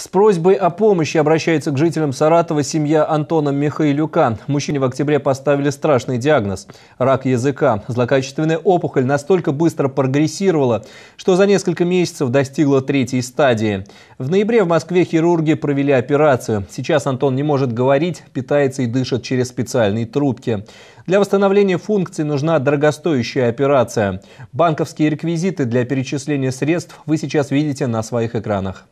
С просьбой о помощи обращается к жителям Саратова семья Антона Михаилюка. Мужчине в октябре поставили страшный диагноз – рак языка. Злокачественная опухоль настолько быстро прогрессировала, что за несколько месяцев достигла третьей стадии. В ноябре в Москве хирурги провели операцию. Сейчас Антон не может говорить, питается и дышит через специальные трубки. Для восстановления функций нужна дорогостоящая операция. Банковские реквизиты для перечисления средств вы сейчас видите на своих экранах.